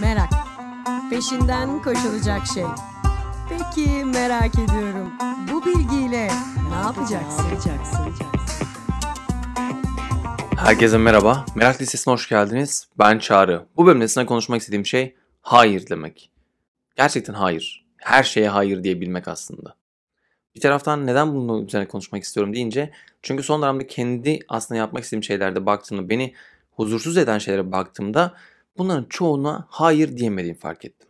merak. Peşinden koşulacak şey. Peki merak ediyorum. Bu bilgiyle ne yapacaksın? Ne yapacaksın? Herkese merhaba. Merak Lisesi'ne hoş geldiniz. Ben Çağrı. Bu bölümde size konuşmak istediğim şey hayır demek. Gerçekten hayır. Her şeye hayır diyebilmek aslında. Bir taraftan neden bunun üzerine konuşmak istiyorum deyince çünkü son dönemde kendi aslında yapmak istediğim şeylerde baktığımda beni huzursuz eden şeylere baktığımda bunların çoğuna hayır diyemediğimi fark ettim.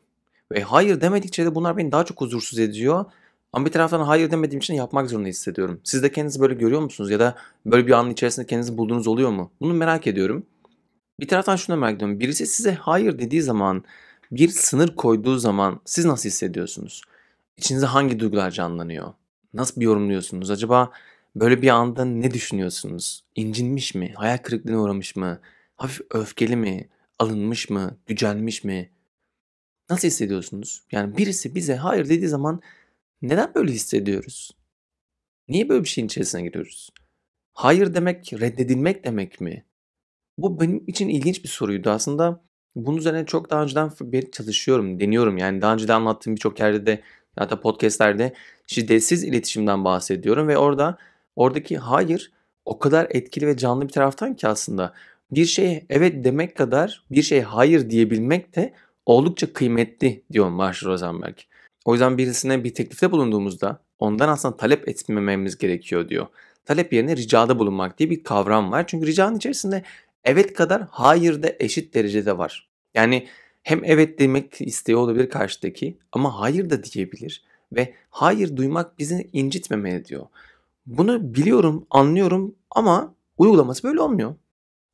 Ve hayır demedikçe de bunlar beni daha çok huzursuz ediyor. Ama bir taraftan hayır demediğim için yapmak zorunda hissediyorum. Siz de kendinizi böyle görüyor musunuz? Ya da böyle bir anın içerisinde kendinizi bulduğunuz oluyor mu? Bunu merak ediyorum. Bir taraftan şunu merak ediyorum. Birisi size hayır dediği zaman, bir sınır koyduğu zaman siz nasıl hissediyorsunuz? İçinize hangi duygular canlanıyor? Nasıl bir yorumluyorsunuz? Acaba böyle bir anda ne düşünüyorsunuz? İncinmiş mi? Hayal kırıklığına uğramış mı? Hafif öfkeli mi? alınmış mı, gücenmiş mi? Nasıl hissediyorsunuz? Yani birisi bize hayır dediği zaman neden böyle hissediyoruz? Niye böyle bir şeyin içerisine giriyoruz? Hayır demek reddedilmek demek mi? Bu benim için ilginç bir soruydu. Aslında bunun üzerine çok daha önceden bir çalışıyorum, deniyorum. Yani daha önce de anlattığım birçok yerde de hatta podcastlerde şiddetsiz iletişimden bahsediyorum ve orada oradaki hayır o kadar etkili ve canlı bir taraftan ki aslında bir şeye evet demek kadar bir şeye hayır diyebilmek de oldukça kıymetli diyor Marshall Rosenberg. O yüzden birisine bir teklifte bulunduğumuzda ondan aslında talep etmememiz gerekiyor diyor. Talep yerine ricada bulunmak diye bir kavram var. Çünkü ricanın içerisinde evet kadar hayır da eşit derecede var. Yani hem evet demek isteği olabilir karşıdaki ama hayır da diyebilir ve hayır duymak bizi incitmemeli diyor. Bunu biliyorum, anlıyorum ama uygulaması böyle olmuyor.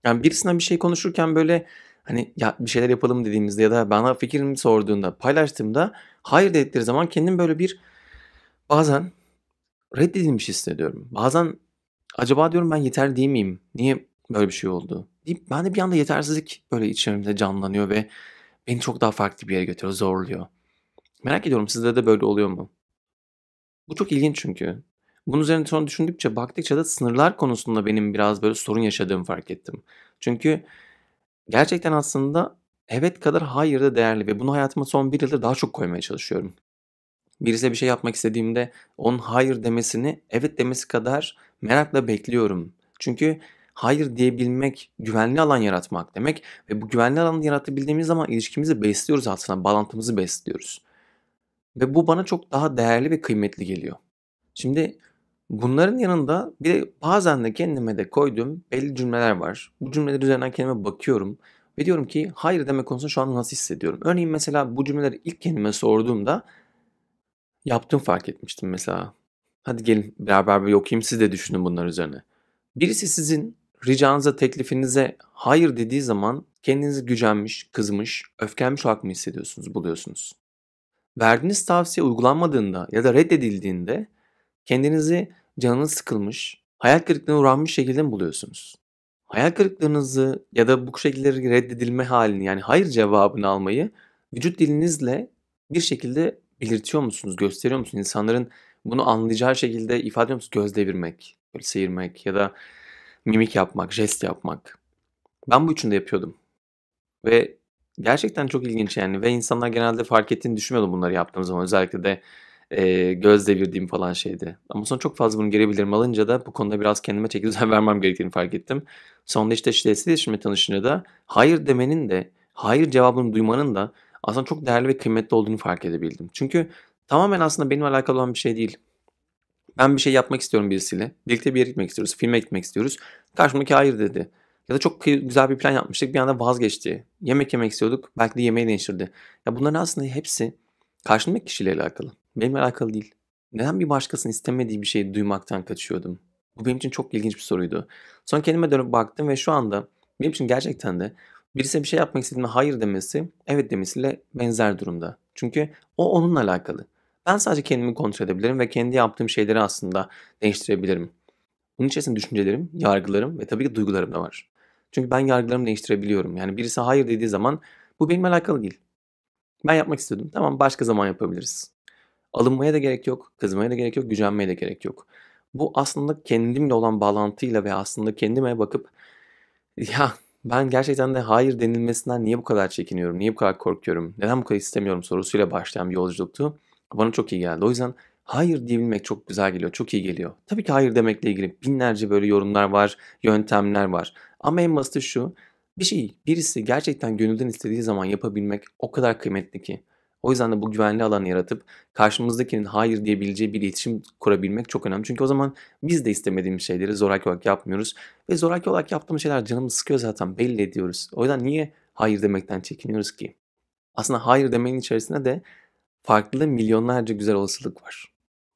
Yani birisinden bir şey konuşurken böyle hani ya bir şeyler yapalım dediğimizde ya da bana fikrimi sorduğunda paylaştığımda hayır dedikleri zaman kendim böyle bir bazen reddedilmiş hissediyorum. Bazen acaba diyorum ben yeter değil miyim? Niye böyle bir şey oldu? Deyip ben de bir anda yetersizlik böyle içimde canlanıyor ve beni çok daha farklı bir yere götürüyor, zorluyor. Merak ediyorum sizde de böyle oluyor mu? Bu çok ilginç çünkü. Bunun üzerine sonra düşündükçe baktıkça da sınırlar konusunda benim biraz böyle sorun yaşadığımı fark ettim. Çünkü gerçekten aslında evet kadar hayır da değerli ve bunu hayatıma son bir yıldır daha çok koymaya çalışıyorum. Birisi bir şey yapmak istediğimde onun hayır demesini evet demesi kadar merakla bekliyorum. Çünkü hayır diyebilmek güvenli alan yaratmak demek ve bu güvenli alanı yaratabildiğimiz zaman ilişkimizi besliyoruz aslında bağlantımızı besliyoruz. Ve bu bana çok daha değerli ve kıymetli geliyor. Şimdi Bunların yanında bir de bazen de kendime de koyduğum belli cümleler var. Bu cümleler üzerinden kendime bakıyorum ve diyorum ki hayır deme konusunda şu an nasıl hissediyorum? Örneğin mesela bu cümleleri ilk kendime sorduğumda yaptım fark etmiştim mesela. Hadi gelin beraber bir okuyayım siz de düşünün bunlar üzerine. Birisi sizin ricanıza, teklifinize hayır dediği zaman kendinizi gücenmiş, kızmış, öfkelmiş olarak mı hissediyorsunuz, buluyorsunuz? Verdiğiniz tavsiye uygulanmadığında ya da reddedildiğinde Kendinizi canınız sıkılmış, hayal kırıklığına uğranmış şekilde mi buluyorsunuz? Hayal kırıklığınızı ya da bu şekilde reddedilme halini yani hayır cevabını almayı vücut dilinizle bir şekilde belirtiyor musunuz, gösteriyor musunuz? İnsanların bunu anlayacağı şekilde ifade ediyor musunuz? Göz devirmek, böyle seyirmek ya da mimik yapmak, jest yapmak. Ben bu üçünü de yapıyordum. Ve gerçekten çok ilginç yani ve insanlar genelde fark ettiğini düşünmüyordu bunları yaptığım zaman. Özellikle de e, göz devirdiğim falan şeydi. Ama sonra çok fazla bunu geri bildirim alınca da bu konuda biraz kendime çeki düzen vermem gerektiğini fark ettim. Sonunda işte şiddetli iletişimle tanışınca da hayır demenin de hayır cevabını duymanın da aslında çok değerli ve kıymetli olduğunu fark edebildim. Çünkü tamamen aslında benim alakalı olan bir şey değil. Ben bir şey yapmak istiyorum birisiyle. Birlikte bir yere gitmek istiyoruz. Filme gitmek istiyoruz. Karşımdaki hayır dedi. Ya da çok güzel bir plan yapmıştık. Bir anda vazgeçti. Yemek yemek istiyorduk. Belki de yemeği değiştirdi. Ya bunların aslında hepsi karşındaki kişiyle alakalı. Benimle alakalı değil. Neden bir başkasının istemediği bir şeyi duymaktan kaçıyordum? Bu benim için çok ilginç bir soruydu. Sonra kendime dönüp baktım ve şu anda benim için gerçekten de birisine bir şey yapmak istediğimde hayır demesi, evet demesiyle benzer durumda. Çünkü o onunla alakalı. Ben sadece kendimi kontrol edebilirim ve kendi yaptığım şeyleri aslında değiştirebilirim. Bunun içerisinde düşüncelerim, yargılarım ve tabii ki duygularım da var. Çünkü ben yargılarımı değiştirebiliyorum. Yani birisi hayır dediği zaman bu benimle alakalı değil. Ben yapmak istedim. Tamam başka zaman yapabiliriz. Alınmaya da gerek yok, kızmaya da gerek yok, gücenmeye de gerek yok. Bu aslında kendimle olan bağlantıyla ve aslında kendime bakıp ya ben gerçekten de hayır denilmesinden niye bu kadar çekiniyorum, niye bu kadar korkuyorum, neden bu kadar istemiyorum sorusuyla başlayan bir yolculuktu. Bana çok iyi geldi. O yüzden hayır diyebilmek çok güzel geliyor, çok iyi geliyor. Tabii ki hayır demekle ilgili binlerce böyle yorumlar var, yöntemler var. Ama en basiti şu, bir şey birisi gerçekten gönülden istediği zaman yapabilmek o kadar kıymetli ki. O yüzden de bu güvenli alanı yaratıp karşımızdakinin hayır diyebileceği bir iletişim kurabilmek çok önemli. Çünkü o zaman biz de istemediğimiz şeyleri zoraki olarak yapmıyoruz. Ve zoraki olarak yaptığımız şeyler canımızı sıkıyor zaten belli ediyoruz. O yüzden niye hayır demekten çekiniyoruz ki? Aslında hayır demenin içerisinde de farklı milyonlarca güzel olasılık var.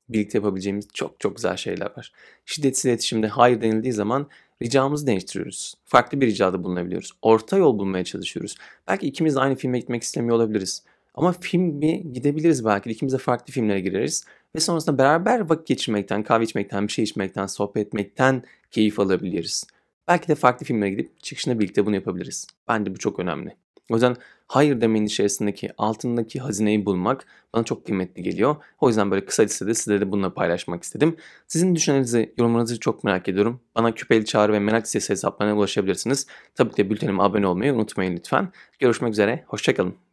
Birlikte yapabileceğimiz çok çok güzel şeyler var. Şiddetsiz iletişimde hayır denildiği zaman ricamızı değiştiriyoruz. Farklı bir ricada bulunabiliyoruz. Orta yol bulmaya çalışıyoruz. Belki ikimiz de aynı filme gitmek istemiyor olabiliriz. Ama filmi gidebiliriz belki. İkimiz de farklı filmlere gireriz. Ve sonrasında beraber vakit geçirmekten, kahve içmekten, bir şey içmekten, sohbet etmekten keyif alabiliriz. Belki de farklı filmlere gidip çıkışında birlikte bunu yapabiliriz. Bence bu çok önemli. O yüzden hayır demenin içerisindeki altındaki hazineyi bulmak bana çok kıymetli geliyor. O yüzden böyle kısa listede sizlere de bununla paylaşmak istedim. Sizin düşüncelerinizi, yorumlarınızı çok merak ediyorum. Bana küpeli çağrı ve merak listesi hesaplarına ulaşabilirsiniz. Tabii ki de bültenime abone olmayı unutmayın lütfen. Görüşmek üzere, hoşçakalın.